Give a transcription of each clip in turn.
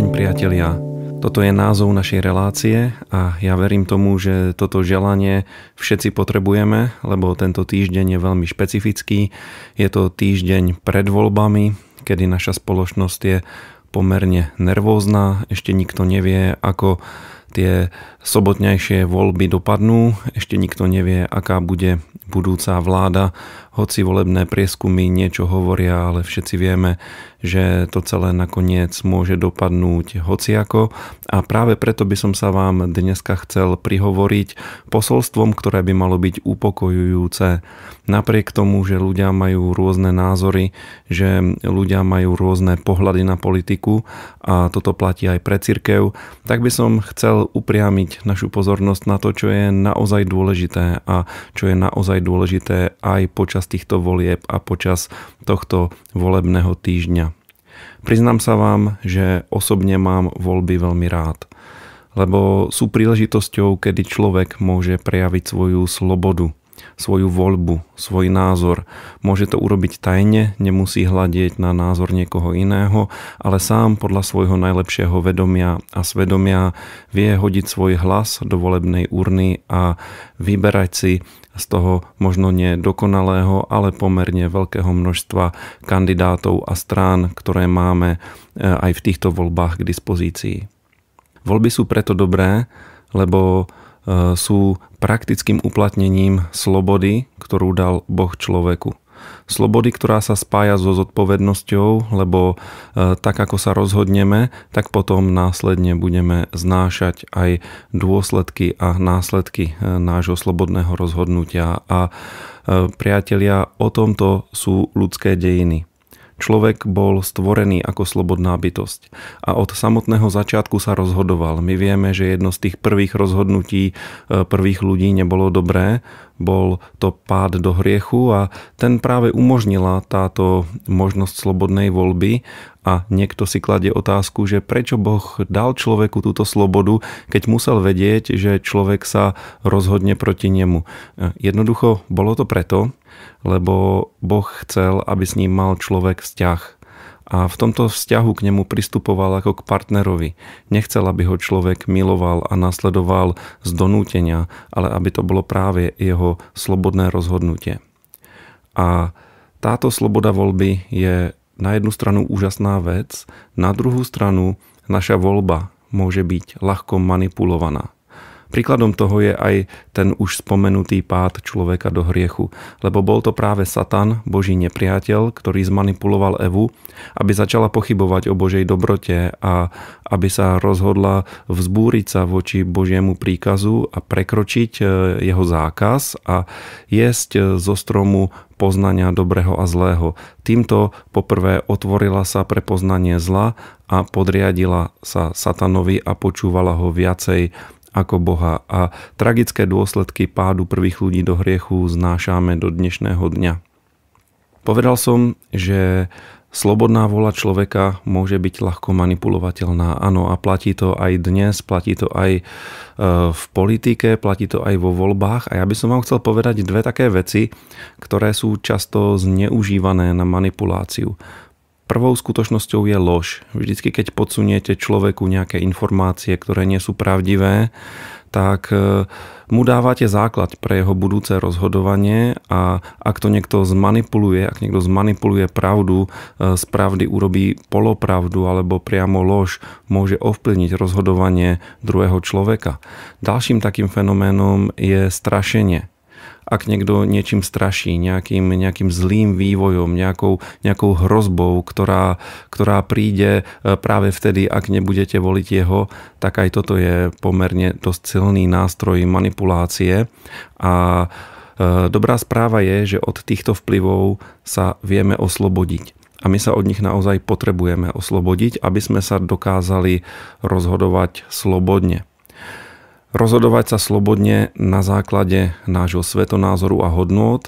deň priatelia. Toto je názov našej relácie a ja verím tomu, že toto želanie všetci potrebujeme, lebo tento týždeň je veľmi špecifický. Je to týždeň pred voľbami, kedy naša spoločnosť je pomerne nervózna, ešte nikto nevie, ako tie sobotnejšie voľby dopadnú. Ešte nikto nevie, aká bude budúca vláda. Hoci volebné prieskumy niečo hovoria, ale všetci vieme, že to celé nakoniec môže dopadnúť hociako. A práve preto by som sa vám dneska chcel prihovoriť posolstvom, ktoré by malo byť upokojujúce. Napriek tomu, že ľudia majú rôzne názory, že ľudia majú rôzne pohľady na politiku a toto platí aj pre církev, tak by som chcel upriamiť upriamiť našu pozornosť na to, čo je naozaj dôležité a čo je naozaj dôležité aj počas týchto volieb a počas tohto volebného týždňa. Priznám sa vám, že osobne mám voľby veľmi rád, lebo sú príležitosťou, kedy človek môže prejaviť svoju slobodu – svoju voľbu, svoj názor. Môže to urobiť tajne, nemusí hľadieť na názor niekoho iného, ale sám podľa svojho najlepšieho vedomia a svedomia vie hodiť svoj hlas do volebnej urny a vyberať si z toho možno nie dokonalého, ale pomerne veľkého množstva kandidátov a strán, ktoré máme e, aj v týchto voľbách k dispozícii. Voľby sú preto dobré, lebo E, sú praktickým uplatnením slobody, ktorú dal Boh človeku. Slobody, ktorá sa spája so zodpovednosťou, lebo e, tak ako sa rozhodneme, tak potom následne budeme znášať aj dôsledky a následky e, nášho slobodného rozhodnutia. A priatelia, o tomto sú ľudské dejiny. Človek bol stvorený ako slobodná bytosť a od samotného začiatku sa rozhodoval. My vieme, že jedno z tých prvých rozhodnutí e, prvých ľudí nebolo dobré, bol to pád do hriechu a ten práve umožnila táto možnosť slobodnej voľby a niekto si kladie otázku, že prečo Boh dal človeku túto slobodu, keď musel vedieť, že človek sa rozhodne proti nemu. E, jednoducho bolo to preto, lebo Boh chcel, aby s ním mal človek vzťah. A v tomto vzťahu k nemu pristupoval ako k partnerovi. Nechcel, aby ho človek miloval a nasledoval z donútenia, ale aby to bolo práve jeho slobodné rozhodnutie. A táto sloboda voľby je na jednu stranu úžasná vec, na druhú stranu naša voľba môže byť ľahko manipulovaná. Príkladom toho je aj ten už spomenutý pád človeka do hriechu, lebo bol to práve Satan, Boží nepriateľ, ktorý zmanipuloval Evu, aby začala pochybovať o Božej dobrote a aby sa rozhodla vzbúriť sa voči Božiemu príkazu a prekročiť e, jeho zákaz a jesť e, zo stromu poznania dobrého a zlého. Týmto poprvé otvorila sa pre poznanie zla a podriadila sa satanovi a počúvala ho viacej ako Boha a tragické dôsledky pádu prvých ľudí do hriechu znášame do dnešného dňa. Povedal som, že slobodná vola človeka môže byť ľahko manipulovateľná. Áno, a platí to aj dnes, platí to aj e, v politike, platí to aj vo voľbách. A ja by som vám chcel povedať dve také veci, ktoré sú často zneužívané na manipuláciu. Prvou skutočnosťou je lož. Vždycky, keď podsuniete človeku nejaké informácie, ktoré nie sú pravdivé, tak e, mu dávate základ pre jeho budúce rozhodovanie a ak to niekto zmanipuluje, ak niekto zmanipuluje pravdu, e, z pravdy urobí polopravdu alebo priamo lož, môže ovplyvniť rozhodovanie druhého človeka. Ďalším takým fenoménom je strašenie ak niekto niečím straší, nejakým, nejakým zlým vývojom, nejakou, nejakou hrozbou, ktorá, ktorá príde e, práve vtedy, ak nebudete voliť jeho, tak aj toto je pomerne dosť silný nástroj manipulácie. A e, dobrá správa je, že od týchto vplyvov sa vieme oslobodiť a my sa od nich naozaj potrebujeme oslobodiť, aby sme sa dokázali rozhodovať slobodne. Rozhodovať sa slobodne na základe nášho svetonázoru a hodnôt,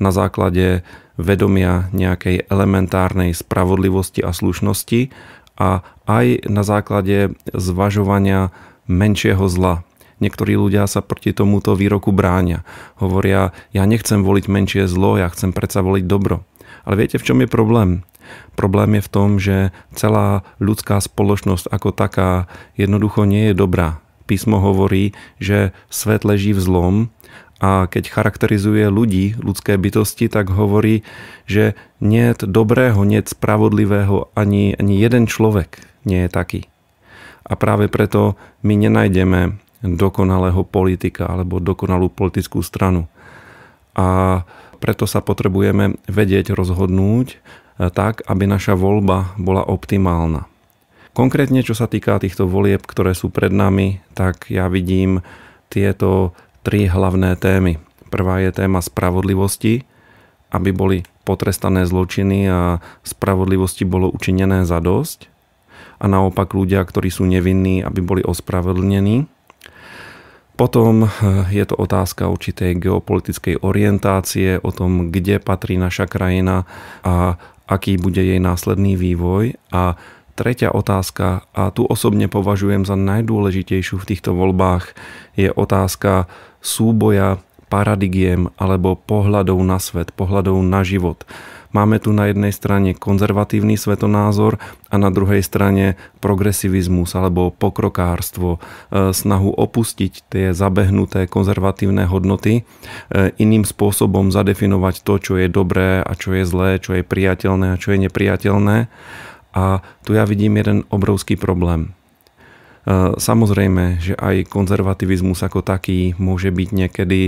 na základe vedomia nejakej elementárnej spravodlivosti a slušnosti a aj na základe zvažovania menšieho zla. Niektorí ľudia sa proti tomuto výroku bránia. Hovoria, ja nechcem voliť menšie zlo, ja chcem predsa voliť dobro. Ale viete, v čom je problém? Problém je v tom, že celá ľudská spoločnosť ako taká jednoducho nie je dobrá písmo hovorí, že svet leží v zlom a keď charakterizuje ľudí, ľudské bytosti, tak hovorí, že nie je dobrého, nie je spravodlivého, ani, ani jeden človek nie je taký. A práve preto my nenajdeme dokonalého politika alebo dokonalú politickú stranu. A preto sa potrebujeme vedieť rozhodnúť e, tak, aby naša voľba bola optimálna. Konkrétne, čo sa týka týchto volieb, ktoré sú pred nami, tak ja vidím tieto tri hlavné témy. Prvá je téma spravodlivosti, aby boli potrestané zločiny a spravodlivosti bolo učinené za dosť. A naopak ľudia, ktorí sú nevinní, aby boli ospravedlnení. Potom eh, je to otázka určitej geopolitickej orientácie, o tom, kde patrí naša krajina a aký bude jej následný vývoj a Tretia otázka, a tu osobne považujem za najdôležitejšiu v týchto voľbách, je otázka súboja paradigiem alebo pohľadov na svet, pohľadov na život. Máme tu na jednej strane konzervatívny svetonázor a na druhej strane progresivizmus alebo pokrokárstvo, e, snahu opustiť tie zabehnuté konzervatívne hodnoty, e, iným spôsobom zadefinovať to, čo je dobré a čo je zlé, čo je priateľné a čo je nepriateľné. A tu ja vidím jeden obrovský problém. Samozrejme, že aj konzervativizmus ako taký môže byť niekedy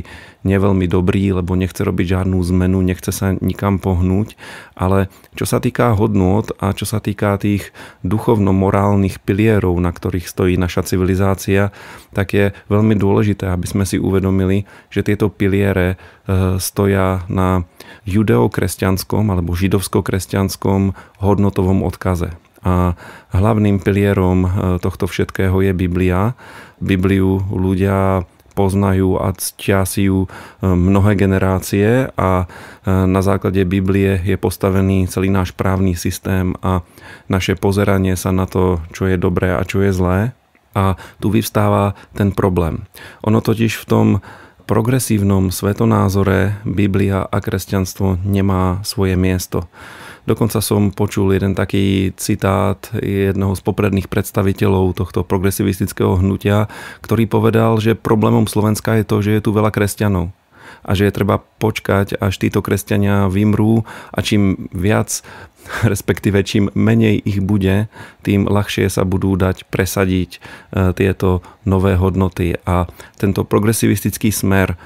neveľmi dobrý, lebo nechce robiť žiadnu zmenu, nechce sa nikam pohnúť, ale čo sa týka hodnôt a čo sa týka tých duchovno-morálnych pilierov, na ktorých stojí naša civilizácia, tak je veľmi dôležité, aby sme si uvedomili, že tieto piliere e, stoja na judeokresťanskom alebo židovsko-kresťanskom hodnotovom odkaze. A hlavným pilierom e, tohto všetkého je Biblia. Bibliu ľudia poznajú a ctia si ju e, mnohé generácie a e, na základe Biblie je postavený celý náš právny systém a naše pozeranie sa na to, čo je dobré a čo je zlé. A tu vyvstáva ten problém. Ono totiž v tom progresívnom svetonázore Biblia a kresťanstvo nemá svoje miesto. Dokonca som počul jeden taký citát jednoho z popredných predstaviteľov tohto progresivistického hnutia, ktorý povedal, že problémom Slovenska je to, že je tu veľa kresťanov a že je treba počkať, až títo kresťania vymrú a čím viac, respektíve čím menej ich bude, tým ľahšie sa budú dať presadiť e, tieto nové hodnoty. A tento progresivistický smer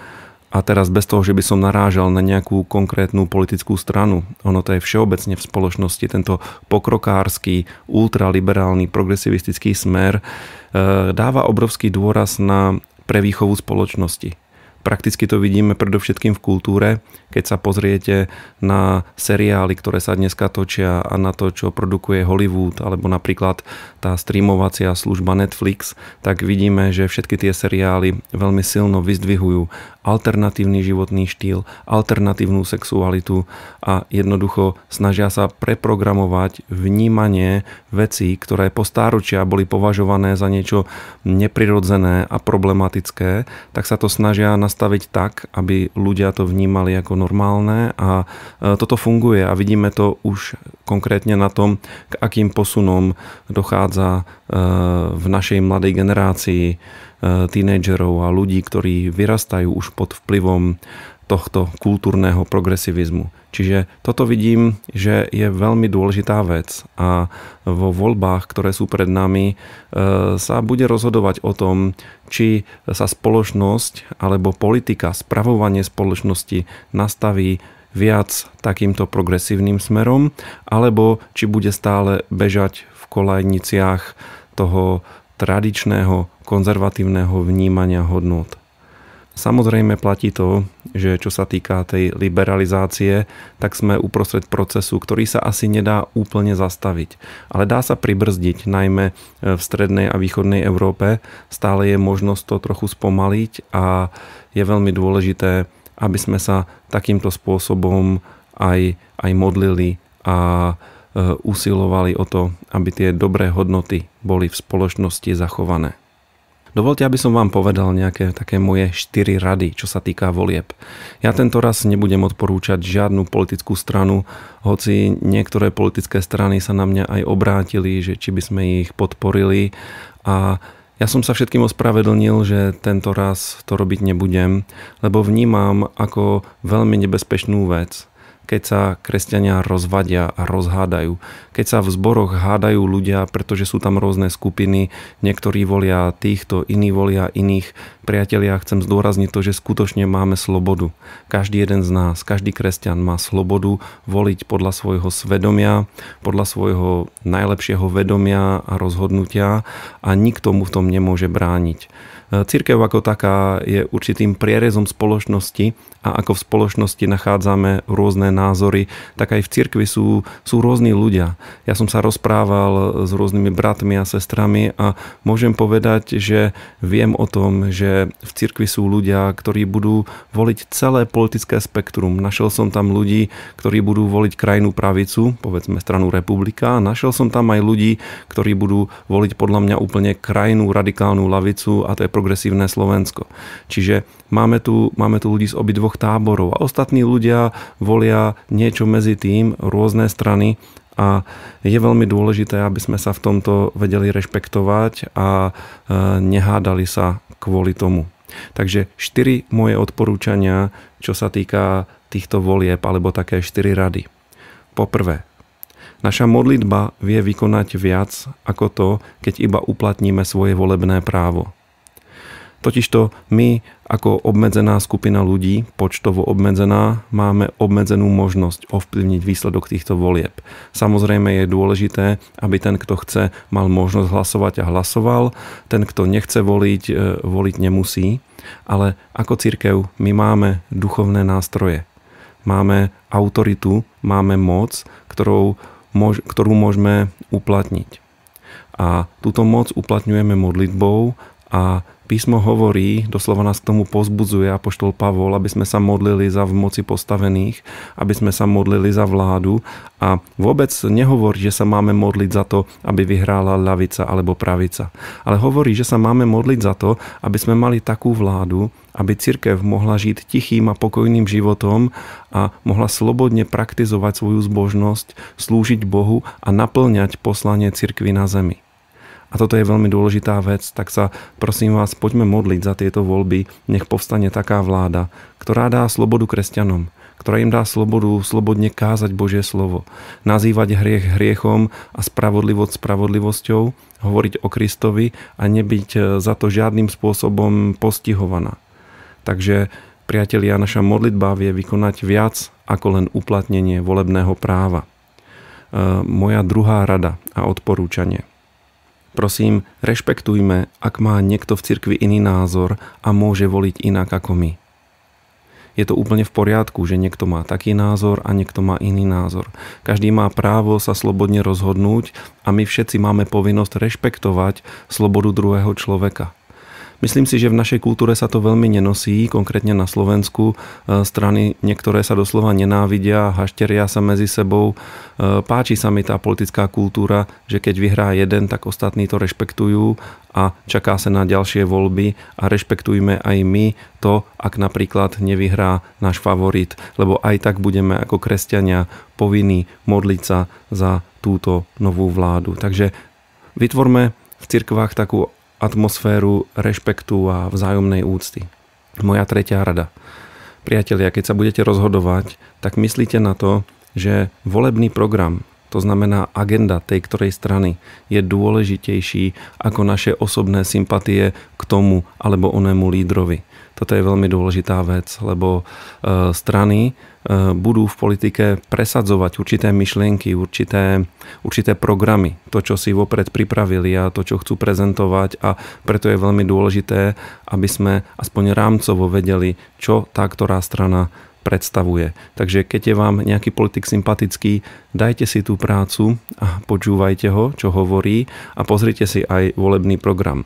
a teraz bez toho, že by som narážal na nejakú konkrétnu politickú stranu, ono to je všeobecne v spoločnosti, tento pokrokársky, ultraliberálny, progresivistický smer e, dáva obrovský dôraz na prevýchovu spoločnosti Prakticky to vidíme predovšetkým v kultúre, keď sa pozriete na seriály, ktoré sa dneska točia a na to, čo produkuje Hollywood, alebo napríklad tá streamovacia služba Netflix, tak vidíme, že všetky tie seriály veľmi silno vyzdvihujú alternatívny životný štýl, alternatívnu sexualitu a jednoducho snažia sa preprogramovať vnímanie vecí, ktoré po stáročia boli považované za niečo neprirodzené a problematické, tak sa to snažia nastaviť nastaviť tak, aby ľudia to vnímali ako normálne a e, toto funguje a vidíme to už konkrétne na tom, k akým posunom dochádza e, v našej mladej generácii e, tínedžerov a ľudí, ktorí vyrastajú už pod vplyvom tohto kultúrneho progresivizmu. Čiže toto vidím, že je veľmi dôležitá vec a vo voľbách, ktoré sú pred nami, e, sa bude rozhodovať o tom, či sa spoločnosť alebo politika, spravovanie spoločnosti nastaví viac takýmto progresívnym smerom, alebo či bude stále bežať v kolajniciach toho tradičného konzervatívneho vnímania hodnot. Samozrejme platí to, že čo sa týka tej liberalizácie, tak sme uprostred procesu, ktorý sa asi nedá úplne zastaviť. Ale dá sa pribrzdiť, najmä e, v strednej a východnej Európe. Stále je možnosť to trochu spomaliť a je veľmi dôležité, aby sme sa takýmto spôsobom aj, aj modlili a e, usilovali o to, aby tie dobré hodnoty boli v spoločnosti zachované. Dovolte, aby som vám povedal nejaké také moje 4 rady, čo sa týka volieb. Ja tento raz nebudem odporúčať žiadnu politickú stranu, hoci niektoré politické strany sa na mňa aj obrátili, že či by sme ich podporili a ja som sa všetkým ospravedlnil, že tento raz to robiť nebudem, lebo vnímam ako veľmi nebezpečnú vec, keď sa kresťania rozvadia a rozhádajú, keď sa v zboroch hádajú ľudia, pretože sú tam rôzne skupiny, niektorí volia týchto, iní volia iných. Priatelia, chcem zdôrazniť to, že skutočne máme slobodu. Každý jeden z nás, každý kresťan má slobodu voliť podľa svojho svedomia, podľa svojho najlepšieho vedomia a rozhodnutia a nikto mu v tom nemôže brániť. E, církev ako taká je určitým prierezom spoločnosti a ako v spoločnosti nachádzame rôzne názory, tak aj v cirkvi sú, sú rôzni ľudia ja som sa rozprával s rôznymi bratmi a sestrami a môžem povedať, že viem o tom, že v cirkvi sú ľudia, ktorí budú voliť celé politické spektrum. Našiel som tam ľudí, ktorí budú voliť krajnú pravicu, povedzme stranu republika. Našiel som tam aj ľudí, ktorí budú voliť podľa mňa úplne krajnú radikálnu lavicu a to je progresívne Slovensko. Čiže máme tu, máme tu ľudí z obidvoch táborov a ostatní ľudia volia niečo medzi tým, rôzne strany a je veľmi dôležité, aby sme sa v tomto vedeli rešpektovať a e, nehádali sa kvôli tomu. Takže štyri moje odporúčania, čo sa týka týchto volieb, alebo také štyri rady. Poprvé, naša modlitba vie vykonať viac ako to, keď iba uplatníme svoje volebné právo. Totižto my ako obmedzená skupina ľudí, počtovo obmedzená, máme obmedzenú možnosť ovplyvniť výsledok týchto volieb. Samozrejme je dôležité, aby ten, kto chce, mal možnosť hlasovať a hlasoval. Ten, kto nechce voliť, e, voliť nemusí. Ale ako církev my máme duchovné nástroje. Máme autoritu, máme moc, ktorou, mož, ktorú môžeme uplatniť. A túto moc uplatňujeme modlitbou a Písmo hovorí, doslova nás k tomu pozbudzuje apoštol Pavol, aby sme sa modlili za v moci postavených, aby sme sa modlili za vládu a vôbec nehovorí, že sa máme modliť za to, aby vyhrála ľavica alebo pravica. Ale hovorí, že sa máme modliť za to, aby sme mali takú vládu, aby cirkev mohla žiť tichým a pokojným životom a mohla slobodne praktizovať svoju zbožnosť, slúžiť Bohu a naplňať poslanie cirkvy na zemi a toto je veľmi dôležitá vec, tak sa prosím vás poďme modliť za tieto voľby, nech povstane taká vláda, ktorá dá slobodu kresťanom, ktorá im dá slobodu slobodne kázať Božie slovo, nazývať hriech hriechom a spravodlivosť spravodlivosťou, hovoriť o Kristovi a nebyť e, za to žiadnym spôsobom postihovaná. Takže priatelia, naša modlitba vie vykonať viac ako len uplatnenie volebného práva. E, moja druhá rada a odporúčanie – Prosím, rešpektujme, ak má niekto v cirkvi iný názor a môže voliť inak ako my. Je to úplne v poriadku, že niekto má taký názor a niekto má iný názor. Každý má právo sa slobodne rozhodnúť a my všetci máme povinnosť rešpektovať slobodu druhého človeka. Myslím si, že v našej kultúre sa to veľmi nenosí, konkrétne na Slovensku. E, strany niektoré sa doslova nenávidia, hašteria sa medzi sebou. E, páči sa mi tá politická kultúra, že keď vyhrá jeden, tak ostatní to rešpektujú a čaká sa na ďalšie voľby a rešpektujme aj my to, ak napríklad nevyhrá náš favorit, lebo aj tak budeme ako kresťania povinní modliť sa za túto novú vládu. Takže vytvorme v cirkvách takú atmosféru rešpektu a vzájomnej úcty. Moja tretia rada. Priatelia, keď sa budete rozhodovať, tak myslíte na to, že volebný program to znamená agenda tej ktorej strany, je dôležitejší ako naše osobné sympatie k tomu alebo onému lídrovi. Toto je veľmi dôležitá vec, lebo e, strany e, budú v politike presadzovať určité myšlienky, určité, určité programy, to, čo si vopred pripravili a to, čo chcú prezentovať a preto je veľmi dôležité, aby sme aspoň rámcovo vedeli, čo tá ktorá strana predstavuje. Takže keď je vám nejaký politik sympatický, dajte si tú prácu a počúvajte ho, čo hovorí a pozrite si aj volebný program.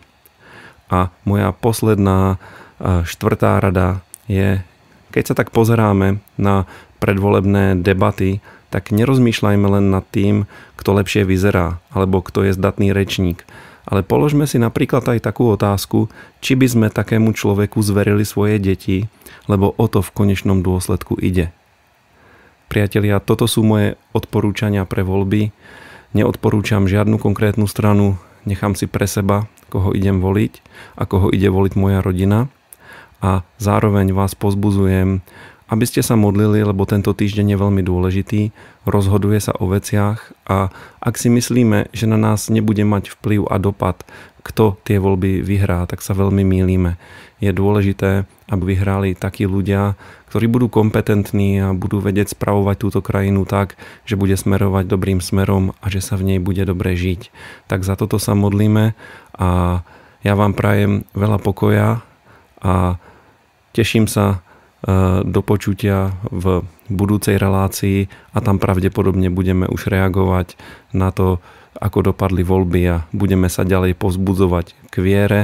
A moja posledná e, štvrtá rada je, keď sa tak pozeráme na predvolebné debaty, tak nerozmýšľajme len nad tým, kto lepšie vyzerá alebo kto je zdatný rečník ale položme si napríklad aj takú otázku, či by sme takému človeku zverili svoje deti, lebo o to v konečnom dôsledku ide. Priatelia, toto sú moje odporúčania pre voľby. Neodporúčam žiadnu konkrétnu stranu, nechám si pre seba, koho idem voliť a koho ide voliť moja rodina. A zároveň vás pozbuzujem aby ste sa modlili, lebo tento týždeň je veľmi dôležitý, rozhoduje sa o veciach a ak si myslíme, že na nás nebude mať vplyv a dopad, kto tie voľby vyhrá, tak sa veľmi mýlime. Je dôležité, aby vyhrali takí ľudia, ktorí budú kompetentní a budú vedieť spravovať túto krajinu tak, že bude smerovať dobrým smerom a že sa v nej bude dobre žiť. Tak za toto sa modlíme a ja vám prajem veľa pokoja a teším sa, E, do počutia v budúcej relácii a tam pravdepodobne budeme už reagovať na to, ako dopadli voľby a budeme sa ďalej pozbudzovať k viere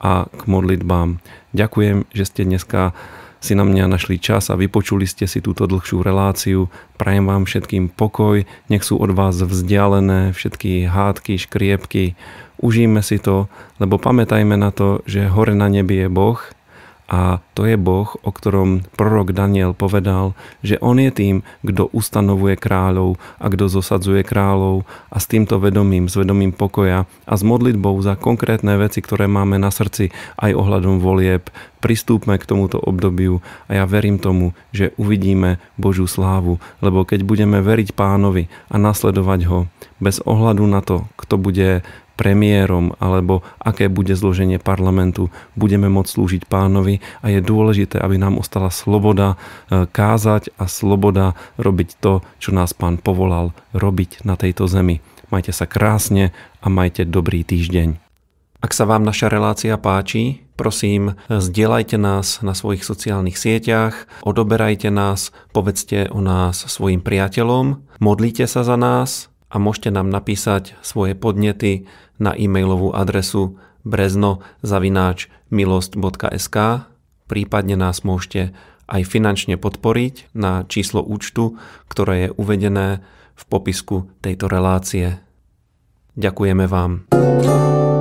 a k modlitbám. Ďakujem, že ste dneska si na mňa našli čas a vypočuli ste si túto dlhšiu reláciu. Prajem vám všetkým pokoj, nech sú od vás vzdialené všetky hádky, škriepky. Užijme si to, lebo pamätajme na to, že hore na nebi je Boh – a to je Boh, o ktorom prorok Daniel povedal, že on je tým, kto ustanovuje kráľov a kto zosadzuje kráľov a s týmto vedomím, s vedomím pokoja a s modlitbou za konkrétne veci, ktoré máme na srdci aj ohľadom volieb, pristúpme k tomuto obdobiu a ja verím tomu, že uvidíme Božú slávu, lebo keď budeme veriť pánovi a nasledovať ho bez ohľadu na to, kto bude premiérom alebo aké bude zloženie parlamentu. Budeme môcť slúžiť pánovi a je dôležité, aby nám ostala sloboda e, kázať a sloboda robiť to, čo nás pán povolal robiť na tejto zemi. Majte sa krásne a majte dobrý týždeň. Ak sa vám naša relácia páči, prosím, zdieľajte nás na svojich sociálnych sieťach, odoberajte nás, povedzte o nás svojim priateľom, modlite sa za nás, a môžete nám napísať svoje podnety na e-mailovú adresu breznozavináčmilost.sk prípadne nás môžete aj finančne podporiť na číslo účtu, ktoré je uvedené v popisku tejto relácie. Ďakujeme vám.